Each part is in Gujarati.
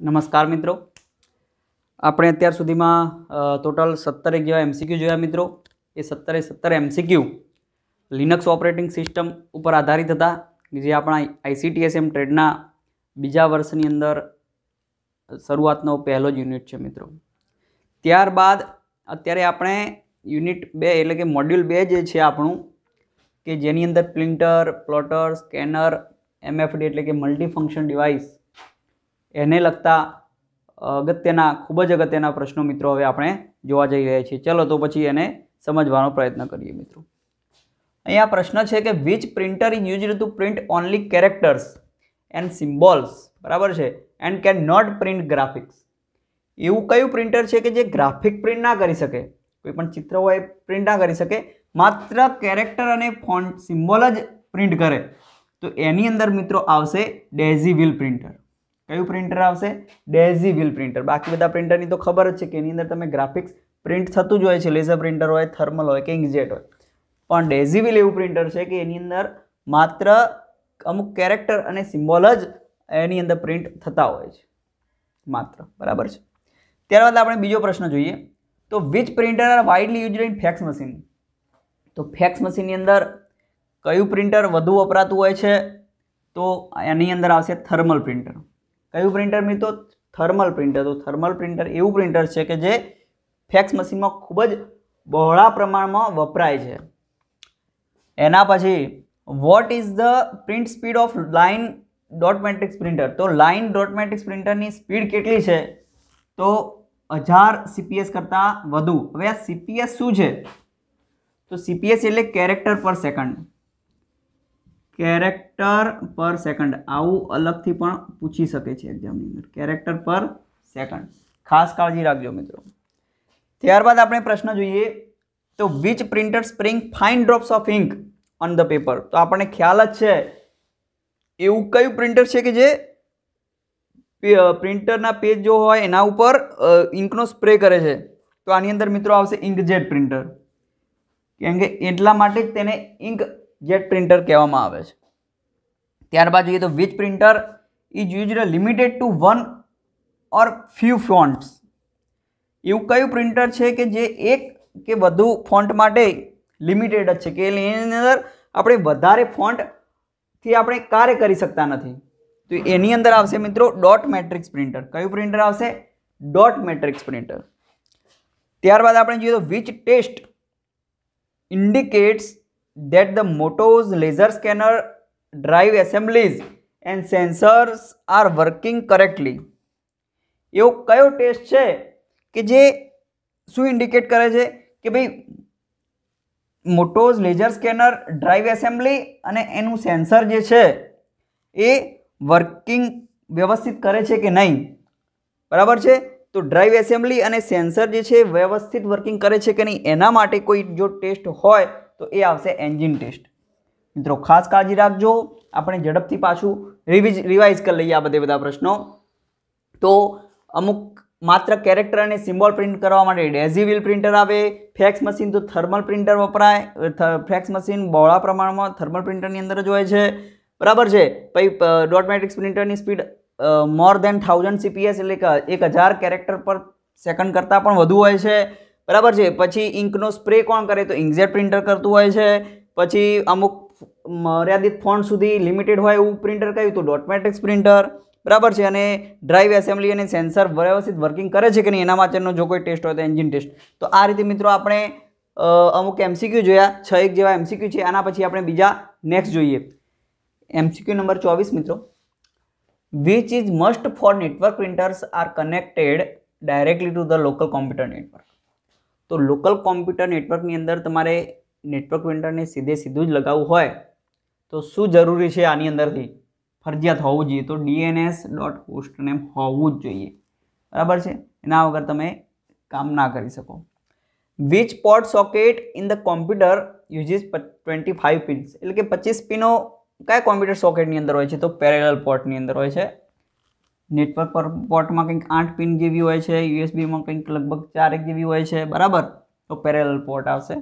નમસ્કાર મિત્રો આપણે અત્યાર સુધીમાં ટોટલ સત્તરેક જેવા એમસીક્યુ જોયા મિત્રો એ સત્તરે સત્તર એમસીક્યુ લિનક્સ ઓપરેટિંગ સિસ્ટમ ઉપર આધારિત હતા જે આપણા આઈસીટીએસએમ ટ્રેડના બીજા વર્ષની અંદર શરૂઆતનો પહેલો જ યુનિટ છે મિત્રો ત્યારબાદ અત્યારે આપણે યુનિટ બે એટલે કે મોડ્યુલ બે જે છે આપણું કે જેની અંદર પ્રિન્ટર પ્લોટર સ્કેનર એમએફડી એટલે કે મલ્ટીફંક્શન ડિવાઇસ એને લગતા અગત્યના ખૂબ જ અગત્યના પ્રશ્નો મિત્રો હવે આપણે જોવા જઈ રહ્યા છીએ ચલો તો પછી એને સમજવાનો પ્રયત્ન કરીએ મિત્રો અહીંયા પ્રશ્ન છે કે which printer is used to print only characters and symbols બરાબર છે and can not print graphics એવું કયું પ્રિન્ટર છે કે જે ગ્રાફિક પ્રિન્ટ ના કરી શકે કોઈ પણ ચિત્ર હોય પ્રિન્ટ ના કરી શકે માત્ર કેરેક્ટર અને ફોન્ટ સિમ્બોલ જ પ્રિન્ટ કરે તો એની અંદર મિત્રો આવશે ડેઝી વિલ પ્રિન્ટર કયું પ્રિન્ટર આવશે ડેઝી વ્હીલ પ્રિન્ટર બાકી બધા પ્રિન્ટરની તો ખબર જ છે કે એની અંદર તમે ગ્રાફિક્સ પ્રિન્ટ થતું જ હોય છે લેઝર પ્રિન્ટર હોય થર્મલ હોય કે ઇન્કજેટ હોય પણ ડેઝી વ્હીલ એવું પ્રિન્ટર છે કે એની અંદર માત્ર અમુક કેરેક્ટર અને સિમ્બોલ જ એની અંદર પ્રિન્ટ થતા હોય છે માત્ર બરાબર છે ત્યારબાદ આપણે બીજો પ્રશ્ન જોઈએ તો which printer are widely used in fax machine તો ફેક્સ મશીનની અંદર કયું પ્રિન્ટર વધુ વપરાતું હોય છે તો એની અંદર આવશે થર્મલ પ્રિન્ટર કયું પ્રિન્ટર મિત્રો થર્મલ પ્રિન્ટર તો થર્મલ પ્રિન્ટર એવું પ્રિન્ટર છે કે જે ફેક્સ મશીનમાં ખૂબ જ બહોળા પ્રમાણમાં વપરાય છે એના પછી what is the print speed of line dot matrix printer તો લાઇન ડોટ મેટ્રિક્સ પ્રિન્ટરની સ્પીડ કેટલી છે તો હજાર સીપીએસ કરતાં વધુ હવે આ સીપીએસ શું છે તો સીપીએસ એટલે કેરેક્ટર પર સેકન્ડ કેરેક્ટર પર સેકન્ડ આવું અલગથી પણ પૂછી શકે છે એક્ઝામની અંદર કેરેક્ટર પર સેકન્ડ ખાસ કાળજી રાખજો મિત્રો ત્યારબાદ આપણે પ્રશ્ન જોઈએ તો which printer spring fine drops of ink on the paper તો આપણને ખ્યાલ જ છે એવું કયું પ્રિન્ટર છે કે જે પ્રિન્ટરના પેજ જો હોય એના ઉપર ઇંકનો સ્પ્રે કરે છે તો આની અંદર મિત્રો આવશે ઇન્કજેટ પ્રિન્ટર કેમ કે એટલા માટે જ તેને ઇંક જેટ પ્રિન્ટર કહેવામાં આવે છે ત્યારબાદ જોઈએ તો which printer is use limited to one or few fonts એવું કયું પ્રિન્ટર છે કે જે એક કે વધુ ફોન્ટ માટે લિમિટેડ જ છે કે એની અંદર આપણે વધારે ફોન્ટથી આપણે કાર્ય કરી શકતા નથી તો એની અંદર આવશે મિત્રો ડોટ મેટ્રિક્સ પ્રિન્ટર કયું પ્રિન્ટર આવશે ડોટ મેટ્રિક્સ પ્રિન્ટર ત્યારબાદ આપણે જોઈએ તો which test indicates that the Moto's laser scanner drive assemblies and sensors are working correctly. એવો કયો ટેસ્ટ છે કે જે શું ઇન્ડિકેટ કરે છે કે ભાઈ motors laser scanner drive assembly અને એનું સેન્સર જે છે એ વર્કિંગ વ્યવસ્થિત કરે છે કે નહીં બરાબર છે તો ડ્રાઈવ એસેમ્બલી અને સેન્સર જે છે વ્યવસ્થિત વર્કિંગ કરે છે કે નહીં એના માટે કોઈ જો ટેસ્ટ હોય તો એ આવશે એન્જિન ટેસ્ટ મિત્રો ખાસ કાળજી રાખજો આપણે ઝડપથી પાછું રિવિઝ રિવાઇઝ કરી લઈએ આ બધે બધા પ્રશ્નો તો અમુક માત્ર કેરેક્ટર અને સિમ્બોલ પ્રિન્ટ કરવા માટે ડેઝીવિલ પ્રિન્ટર આવે ફેક્સ મશીન તો થર્મલ પ્રિન્ટર વપરાય ફેક્સ મશીન બહોળા પ્રમાણમાં થર્મલ પ્રિન્ટરની અંદર જ હોય છે બરાબર છે પછી ડોટ મેટ્રિક્સ પ્રિન્ટરની speed more than thousand CPS એટલે કે એક હજાર કેરેક્ટર પર સેકન્ડ કરતાં પણ વધુ હોય છે બરાબર છે પછી ઇંકનો સ્પ્રે કોણ કરે તો ઇંકજેટ પ્રિન્ટર કરતું હોય છે પછી અમુક મર્યાદિત ફોન્ટ સુધી લિમિટેડ હોય એવું પ્રિન્ટર કયું તો ડોટ મેટ્રિક્સ પ્રિન્ટર બરાબર છે અને ડ્રાઈવ એસેમ્બલી અને સેન્સર વ્યવસ્થિત વર્કિંગ કરે છે કે નહીં એના માટેનો જો કોઈ ટેસ્ટ હોય તો એન્જિન ટેસ્ટ તો આ રીતે મિત્રો આપણે અમુક એમસીક્યુ જોયા છ એક જેવા એમસીક્યુ છે આના પછી આપણે બીજા નેક્સ્ટ જોઈએ એમસીક્યુ નંબર ચોવીસ મિત્રો which is must for network printers are connected directly to the local computer network તો લોકલ કોમ્પ્યુટર નેટવર્કની અંદર તમારે નેટવર્ક વેન્ડરને સીધે સીધું જ લગાવવું હોય તો શું જરૂરી છે આની અંદરથી ફરજિયાત હોવું જોઈએ તો ડીએનએસ ડોટ હોસ્ટ નેમ હોવું જ જોઈએ બરાબર છે એના વગર તમે કામ ના કરી શકો which port socket in the computer uses twenty five pins એટલે કે પચીસ પિનો કયા કોમ્પ્યુટર સોકેટની અંદર હોય છે તો પેરેલલ પોર્ટની અંદર હોય છે નેટવર્ક પર પોર્ટમાં કંઈક આઠ પિન જેવી હોય છે યુએસબીમાં કંઈક લગભગ ચારેક જેવી હોય છે બરાબર તો પેરેલ પોર્ટ આવશે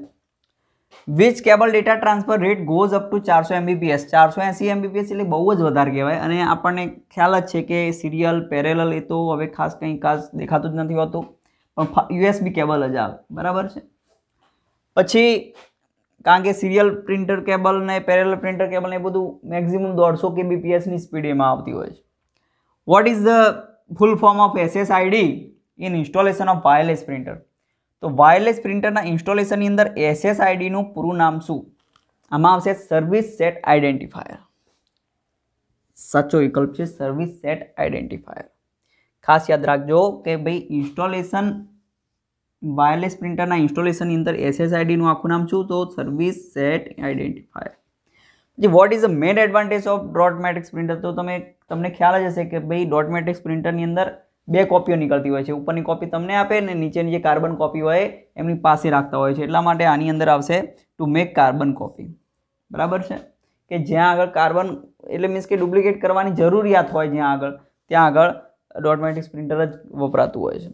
which cable data transfer rate goes up to ચારસો એમબીપીએસ ચારસો એંસી એમબીપીએસ એટલે બહુ જ વધારે કહેવાય અને આપણને ખ્યાલ જ છે કે સિરિયલ પેરેલલ એ તો હવે ખાસ કંઈ ખાસ દેખાતું જ નથી હોતું પણ યુએસબી કેબલ જ આવે બરાબર છે પછી કારણ કે સિરિયલ પ્રિન્ટર કેબલ ને પેરેલ પ્રિન્ટર કેબલ ને એ બધું મેક્ઝિમમ દોઢસો કેબીપીએસની સ્પીડ એમાં આવતી હોય છે what is the full form of SSID in installation of wireless printer તો વાયરલેસ પ્રિન્ટરના ઇન્સ્ટોલેશનની અંદર એસએસઆઈડીનું પૂરું નામ શું આમાં આવશે સર્વિસ સેટ આઈડેન્ટિફાયર સાચો વિકલ્પ છે સર્વિસ સેટ આઈડેન્ટિફાયર ખાસ યાદ રાખજો કે ભાઈ ઇન્સ્ટોલેશન વાયરલેસ પ્રિન્ટરના ઇન્સ્ટોલેશનની અંદર એસએસઆઈડીનું આખું નામ શું તો સર્વિસ સેટ આઈડેન્ટિફાયર પછી what is the main advantage of ડ્રોટ મેટ્રિક્સ પ્રિન્ટર તો તમે તમને ખ્યાલ જ હશે કે ભાઈ ડોટ મેટ્રિક્સ પ્રિન્ટરની અંદર બે કોપીઓ નીકળતી હોય છે ઉપરની કોપી તમને આપે ને નીચેની જે કાર્બન કોપી હોય એમની પાસે રાખતા હોય છે એટલા માટે આની અંદર આવશે ટુ મેક કાર્બન કોપી બરાબર છે કે જ્યાં આગળ કાર્બન એટલે મીન્સ કે ડુપ્લિકેટ કરવાની જરૂરિયાત હોય જ્યાં આગળ ત્યાં આગળ ડોટ મેટ્રિક્સ પ્રિન્ટર જ વપરાતું હોય છે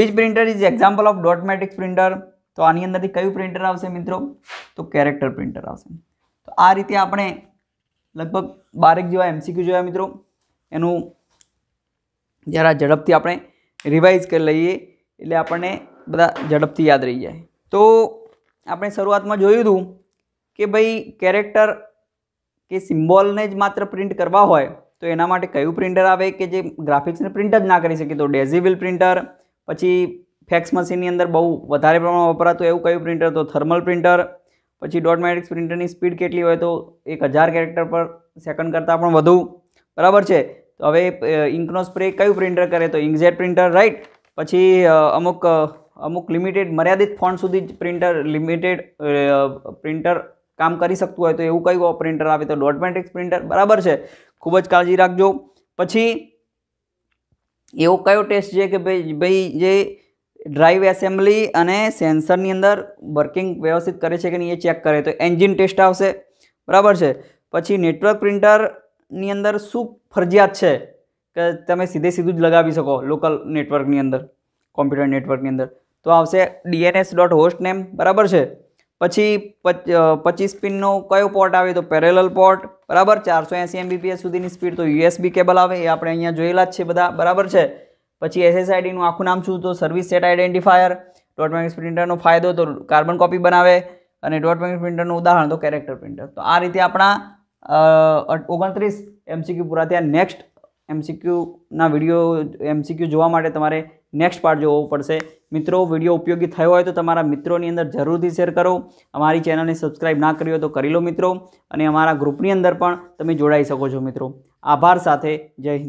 which printer is example of dot matrix printer તો આની અંદરથી કયું પ્રિન્ટર આવશે મિત્રો તો કેરેક્ટર પ્રિન્ટર આવશે તો આ રીતે આપણે લગભગ બારેક જેવા એમસીક્યુ જોયા મિત્રો એનું જરા ઝડપથી આપણે રિવાઇઝ કરી લઈએ એટલે આપણને બધા ઝડપથી યાદ રહી જાય તો આપણે શરૂઆતમાં જોયું હતું કે ભાઈ કેરેક્ટર કે સિમ્બોલને જ માત્ર પ્રિન્ટ કરવા હોય તો એના માટે કયું પ્રિન્ટર આવે કે જે ગ્રાફિક્સને પ્રિન્ટ જ ના કરી શકે તો ડેઝિવિલ પ્રિન્ટર પછી ફેક્સ મશીનની અંદર બહુ વધારે પ્રમાણમાં વપરાતું એવું કયું પ્રિન્ટર તો થર્મલ પ્રિન્ટર પછી ડોટ મેટ્રિક્સ પ્રિન્ટરની સ્પીડ કેટલી હોય તો એક હજાર કેરેક્ટર પર સેકન્ડ કરતાં પણ વધુ બરાબર છે તો હવે ઇંકનો સ્પ્રે કયું પ્રિન્ટર કરે તો ઇંકઝેટ પ્રિન્ટર રાઈટ પછી અમુક અમુક લિમિટેડ મર્યાદિત ફોન્ટ સુધી જ પ્રિન્ટર લિમિટેડ પ્રિન્ટર કામ કરી શકતું હોય તો એવું કયું પ્રિન્ટર આવે તો ડોટ મેટ્રિક્સ પ્રિન્ટર બરાબર છે ખૂબ જ કાળજી રાખજો પછી એવો કયો ટેસ્ટ છે કે ભાઈ ભાઈ જે ડ્રાઈવ એસેમ્બલી અને સેન્સરની અંદર વર્કિંગ વ્યવસ્થિત કરે છે કે નહીં એ ચેક કરે તો એન્જિન ટેસ્ટ આવશે બરાબર છે પછી નેટવર્ક પ્રિન્ટર ની અંદર શું ફરજિયાત છે કે તમે સીધે સીધું જ લગાવી શકો લોકલ નેટવર્કની અંદર કોમ્પ્યુટર નેટવર્કની અંદર તો આવશે ડીએનએસ ડોટ હોસ્ટ નેમ બરાબર છે પછી પચીસ પિનનો કયો પોર્ટ આવે તો પેરેલલ પોર્ટ બરાબર ચારસો એંસી એમબીપીએસ સુધીની સ્પીડ તો યુએસબી કેબલ આવે એ આપણે અહીંયા જોયેલા જ છે બધા બરાબર છે પછી એસએસઆઈડીનું આખું નામ શું તો service set identifier dot magnetic પ્રિન્ટરનો ફાયદો તો કાર્બન કોપી બનાવે અને ડોટ મેગ્નેટિક પ્રિન્ટરનું ઉદાહરણ તો કેરેક્ટર પ્રિન્ટર તો આ રીતે આપણા ઓગણત્રીસ એમસીક્યુ પૂરા થયા નેક્સ્ટ એમસીક્યુના વિડીયો એમસીક્યુ જોવા માટે તમારે નેક્સ્ટ પાર્ટ જોવો પડશે મિત્રો વિડીયો ઉપયોગી થયો હોય તો તમારા મિત્રોની અંદર જરૂરથી શેર કરો અમારી ચેનલને સબસ્ક્રાઈબ ના કરી હોય તો કરી લો મિત્રો અને અમારા ગ્રુપની અંદર પણ તમે જોડાઈ શકો છો મિત્રો આભાર સાથે જય હિન્દ